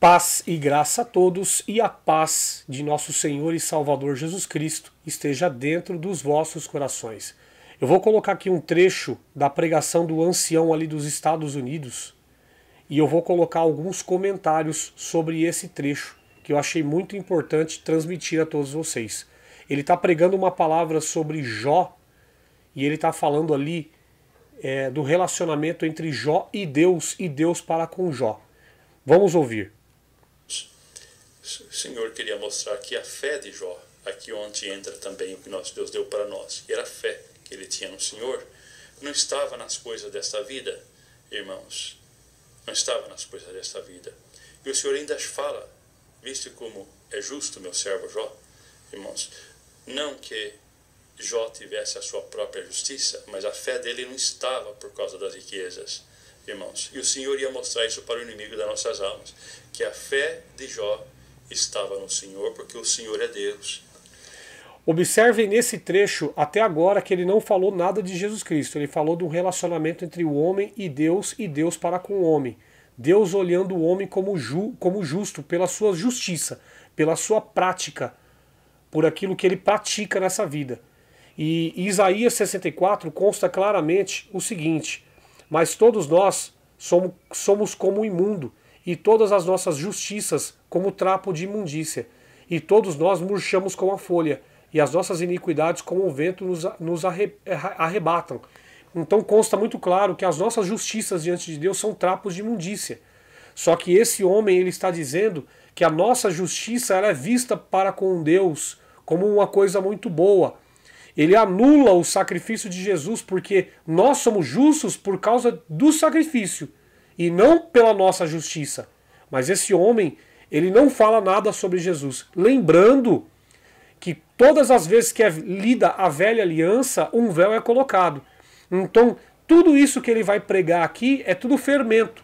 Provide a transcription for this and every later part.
Paz e graça a todos e a paz de nosso Senhor e Salvador Jesus Cristo esteja dentro dos vossos corações. Eu vou colocar aqui um trecho da pregação do ancião ali dos Estados Unidos e eu vou colocar alguns comentários sobre esse trecho que eu achei muito importante transmitir a todos vocês. Ele está pregando uma palavra sobre Jó e ele está falando ali é, do relacionamento entre Jó e Deus e Deus para com Jó. Vamos ouvir o Senhor queria mostrar aqui a fé de Jó, aqui onde entra também o que nosso Deus deu para nós, era a fé que ele tinha no Senhor. Não estava nas coisas desta vida, irmãos, não estava nas coisas desta vida. E o Senhor ainda fala, visto como é justo meu servo Jó, irmãos, não que Jó tivesse a sua própria justiça, mas a fé dele não estava por causa das riquezas, irmãos. E o Senhor ia mostrar isso para o inimigo das nossas almas, que a fé de Jó estava no Senhor, porque o Senhor é Deus. Observem nesse trecho até agora que ele não falou nada de Jesus Cristo. Ele falou de um relacionamento entre o homem e Deus e Deus para com o homem. Deus olhando o homem como, ju, como justo, pela sua justiça, pela sua prática, por aquilo que ele pratica nessa vida. E Isaías 64 consta claramente o seguinte: Mas todos nós somos, somos como o imundo, e todas as nossas justiças como trapo de imundícia, e todos nós murchamos como a folha, e as nossas iniquidades como o vento nos, nos arre, arrebatam. Então consta muito claro que as nossas justiças diante de Deus são trapos de imundícia. Só que esse homem ele está dizendo que a nossa justiça ela é vista para com Deus como uma coisa muito boa. Ele anula o sacrifício de Jesus porque nós somos justos por causa do sacrifício e não pela nossa justiça. Mas esse homem, ele não fala nada sobre Jesus. Lembrando que todas as vezes que é lida a velha aliança, um véu é colocado. Então, tudo isso que ele vai pregar aqui é tudo fermento.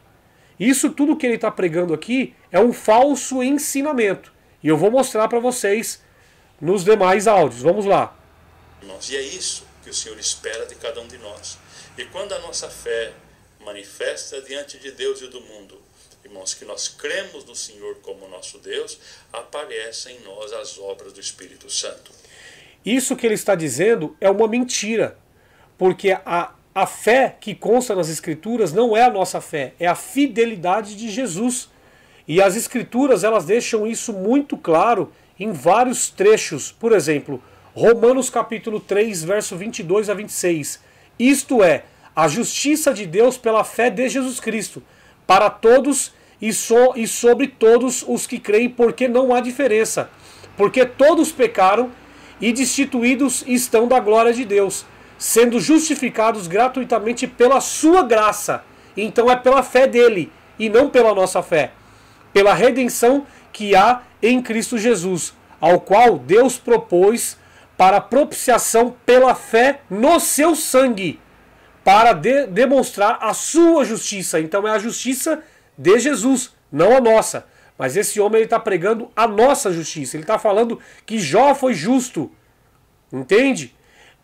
Isso tudo que ele está pregando aqui é um falso ensinamento. E eu vou mostrar para vocês nos demais áudios. Vamos lá. E é isso que o Senhor espera de cada um de nós. E quando a nossa fé manifesta diante de Deus e do mundo. Irmãos, que nós cremos no Senhor como nosso Deus, aparecem em nós as obras do Espírito Santo. Isso que ele está dizendo é uma mentira, porque a, a fé que consta nas Escrituras não é a nossa fé, é a fidelidade de Jesus. E as Escrituras elas deixam isso muito claro em vários trechos. Por exemplo, Romanos capítulo 3, verso 22 a 26. Isto é, a justiça de Deus pela fé de Jesus Cristo, para todos e, so, e sobre todos os que creem, porque não há diferença. Porque todos pecaram e destituídos estão da glória de Deus, sendo justificados gratuitamente pela sua graça. Então é pela fé dele e não pela nossa fé, pela redenção que há em Cristo Jesus, ao qual Deus propôs para propiciação pela fé no seu sangue para de demonstrar a sua justiça. Então é a justiça de Jesus, não a nossa. Mas esse homem está pregando a nossa justiça. Ele está falando que Jó foi justo. Entende?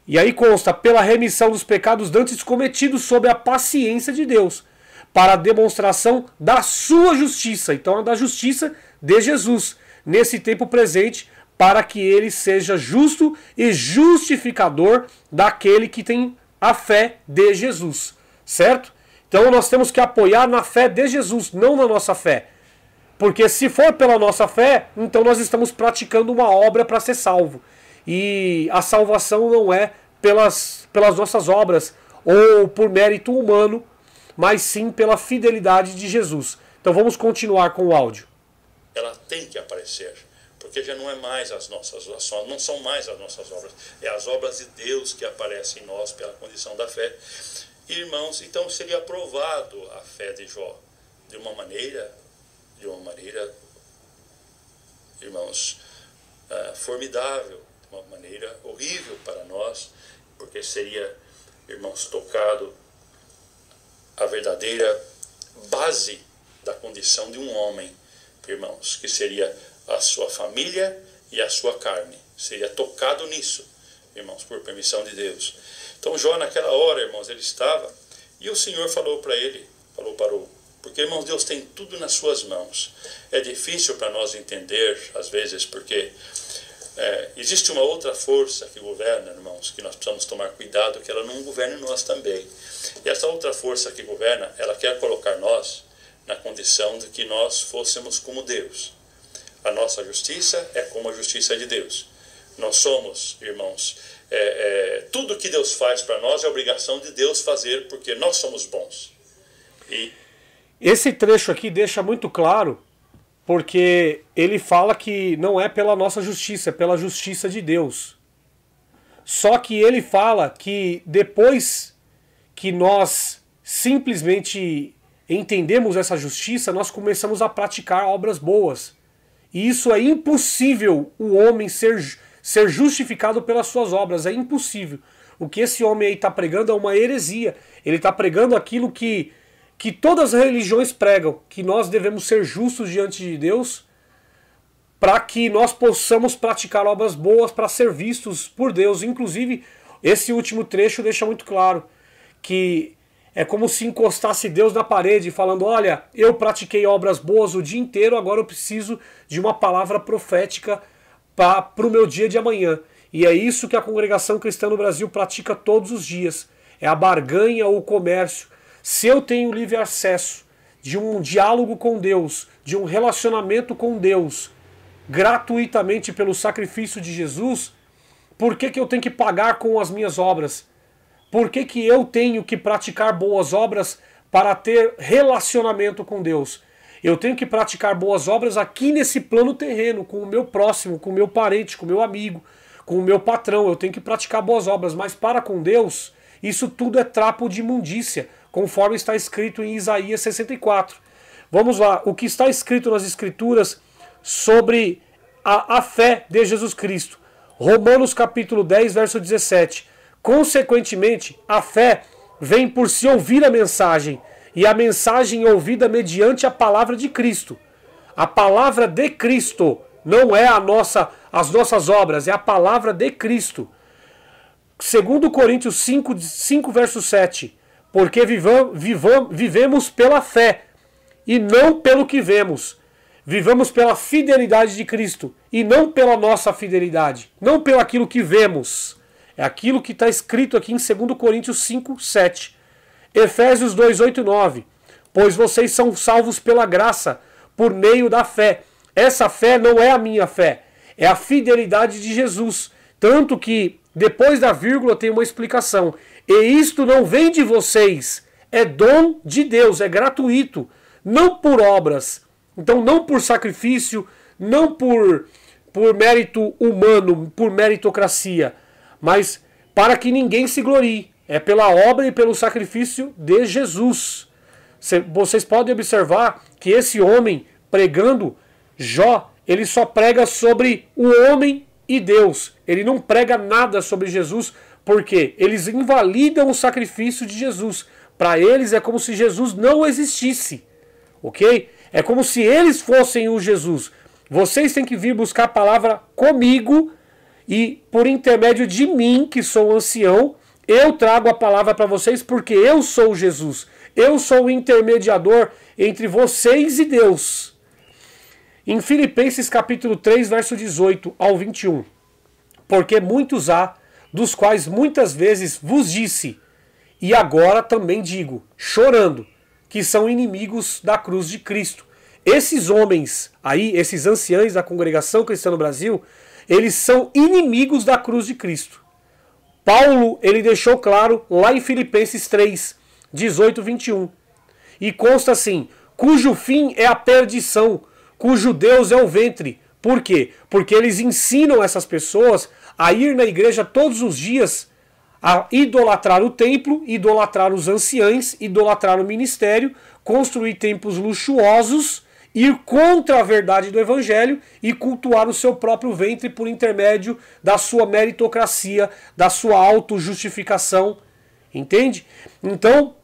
E aí consta, pela remissão dos pecados dantes cometidos sob a paciência de Deus, para a demonstração da sua justiça. Então, a é da justiça de Jesus, nesse tempo presente, para que ele seja justo e justificador daquele que tem a fé de Jesus, certo? Então nós temos que apoiar na fé de Jesus, não na nossa fé. Porque se for pela nossa fé, então nós estamos praticando uma obra para ser salvo. E a salvação não é pelas, pelas nossas obras ou por mérito humano, mas sim pela fidelidade de Jesus. Então vamos continuar com o áudio. Ela tem que aparecer porque já não é mais as nossas ações, não são mais as nossas obras, é as obras de Deus que aparecem em nós pela condição da fé. Irmãos, então seria aprovado a fé de Jó de uma maneira, de uma maneira, irmãos, uh, formidável, de uma maneira horrível para nós, porque seria, irmãos, tocado a verdadeira base da condição de um homem, irmãos, que seria a sua família e a sua carne. Seria tocado nisso, irmãos, por permissão de Deus. Então Jó naquela hora, irmãos, ele estava e o Senhor falou para ele, falou para o porque, irmãos, Deus tem tudo nas suas mãos. É difícil para nós entender, às vezes, porque é, existe uma outra força que governa, irmãos, que nós precisamos tomar cuidado que ela não governe nós também. E essa outra força que governa, ela quer colocar nós na condição de que nós fôssemos como Deus. A nossa justiça é como a justiça é de Deus. Nós somos, irmãos, é, é, tudo que Deus faz para nós é obrigação de Deus fazer, porque nós somos bons. E... Esse trecho aqui deixa muito claro, porque ele fala que não é pela nossa justiça, é pela justiça de Deus. Só que ele fala que depois que nós simplesmente entendemos essa justiça, nós começamos a praticar obras boas. E isso é impossível o homem ser, ser justificado pelas suas obras, é impossível. O que esse homem aí está pregando é uma heresia. Ele está pregando aquilo que, que todas as religiões pregam, que nós devemos ser justos diante de Deus para que nós possamos praticar obras boas para ser vistos por Deus. Inclusive, esse último trecho deixa muito claro que é como se encostasse Deus na parede, falando: Olha, eu pratiquei obras boas o dia inteiro, agora eu preciso de uma palavra profética para o meu dia de amanhã. E é isso que a congregação cristã no Brasil pratica todos os dias: é a barganha ou o comércio. Se eu tenho livre acesso de um diálogo com Deus, de um relacionamento com Deus, gratuitamente pelo sacrifício de Jesus, por que, que eu tenho que pagar com as minhas obras? Por que, que eu tenho que praticar boas obras para ter relacionamento com Deus? Eu tenho que praticar boas obras aqui nesse plano terreno, com o meu próximo, com o meu parente, com o meu amigo, com o meu patrão. Eu tenho que praticar boas obras, mas para com Deus, isso tudo é trapo de imundícia, conforme está escrito em Isaías 64. Vamos lá, o que está escrito nas Escrituras sobre a, a fé de Jesus Cristo. Romanos capítulo 10, verso 17. Consequentemente, a fé vem por se ouvir a mensagem, e a mensagem ouvida mediante a palavra de Cristo. A palavra de Cristo não é a nossa, as nossas obras, é a palavra de Cristo. Segundo Coríntios 5, 5 verso 7, porque vivam, vivam, vivemos pela fé e não pelo que vemos. Vivamos pela fidelidade de Cristo e não pela nossa fidelidade, não pelo aquilo que vemos. É aquilo que está escrito aqui em 2 Coríntios 5, 7. Efésios 2, 8 e 9. Pois vocês são salvos pela graça, por meio da fé. Essa fé não é a minha fé, é a fidelidade de Jesus. Tanto que depois da vírgula tem uma explicação. E isto não vem de vocês, é dom de Deus, é gratuito, não por obras. Então, não por sacrifício, não por, por mérito humano, por meritocracia mas para que ninguém se glorie. É pela obra e pelo sacrifício de Jesus. Vocês podem observar que esse homem pregando Jó, ele só prega sobre o homem e Deus. Ele não prega nada sobre Jesus, porque eles invalidam o sacrifício de Jesus. Para eles é como se Jesus não existisse. OK? É como se eles fossem o Jesus. Vocês têm que vir buscar a palavra comigo e por intermédio de mim, que sou ancião, eu trago a palavra para vocês, porque eu sou Jesus. Eu sou o intermediador entre vocês e Deus. Em Filipenses capítulo 3, verso 18 ao 21. Porque muitos há, dos quais muitas vezes vos disse, e agora também digo, chorando, que são inimigos da cruz de Cristo. Esses homens aí, esses anciães da congregação cristã no Brasil, eles são inimigos da cruz de Cristo. Paulo, ele deixou claro lá em Filipenses 3, 18, 21. E consta assim: cujo fim é a perdição, cujo Deus é o ventre. Por quê? Porque eles ensinam essas pessoas a ir na igreja todos os dias, a idolatrar o templo, idolatrar os anciães, idolatrar o ministério, construir templos luxuosos ir contra a verdade do evangelho e cultuar o seu próprio ventre por intermédio da sua meritocracia, da sua autojustificação, entende? Então,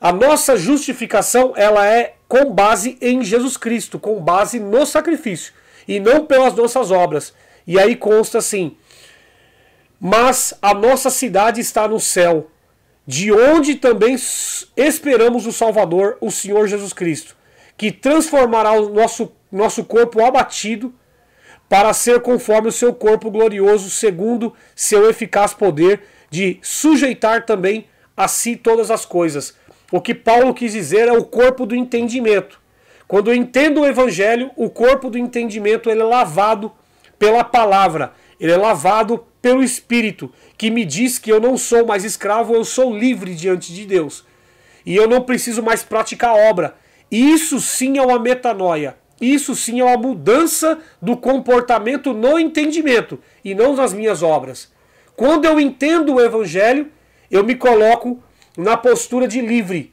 a nossa justificação, ela é com base em Jesus Cristo, com base no sacrifício e não pelas nossas obras. E aí consta assim: Mas a nossa cidade está no céu, de onde também esperamos o Salvador, o Senhor Jesus Cristo que transformará o nosso, nosso corpo abatido para ser conforme o seu corpo glorioso, segundo seu eficaz poder de sujeitar também a si todas as coisas. O que Paulo quis dizer é o corpo do entendimento. Quando eu entendo o evangelho, o corpo do entendimento ele é lavado pela palavra, ele é lavado pelo espírito, que me diz que eu não sou mais escravo, eu sou livre diante de Deus. E eu não preciso mais praticar obra, isso sim é uma metanoia. Isso sim é uma mudança do comportamento no entendimento e não nas minhas obras. Quando eu entendo o evangelho, eu me coloco na postura de livre.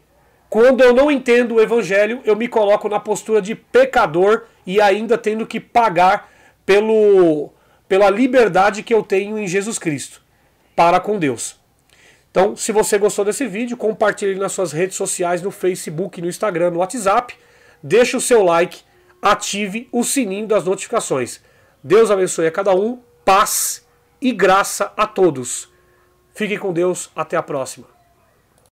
Quando eu não entendo o evangelho, eu me coloco na postura de pecador e ainda tendo que pagar pelo, pela liberdade que eu tenho em Jesus Cristo para com Deus. Então, se você gostou desse vídeo, compartilhe nas suas redes sociais, no Facebook, no Instagram, no WhatsApp. Deixe o seu like, ative o sininho das notificações. Deus abençoe a cada um, paz e graça a todos. Fique com Deus, até a próxima.